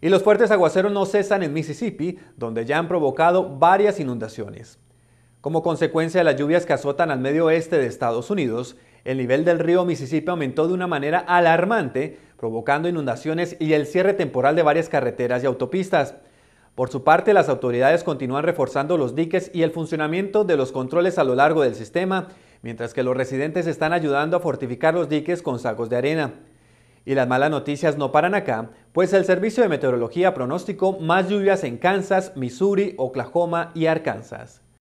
Y los fuertes aguaceros no cesan en Mississippi, donde ya han provocado varias inundaciones. Como consecuencia de las lluvias que azotan al medio oeste de Estados Unidos, el nivel del río Mississippi aumentó de una manera alarmante, provocando inundaciones y el cierre temporal de varias carreteras y autopistas. Por su parte, las autoridades continúan reforzando los diques y el funcionamiento de los controles a lo largo del sistema, mientras que los residentes están ayudando a fortificar los diques con sacos de arena. Y las malas noticias no paran acá, pues el Servicio de Meteorología pronóstico más lluvias en Kansas, Missouri, Oklahoma y Arkansas.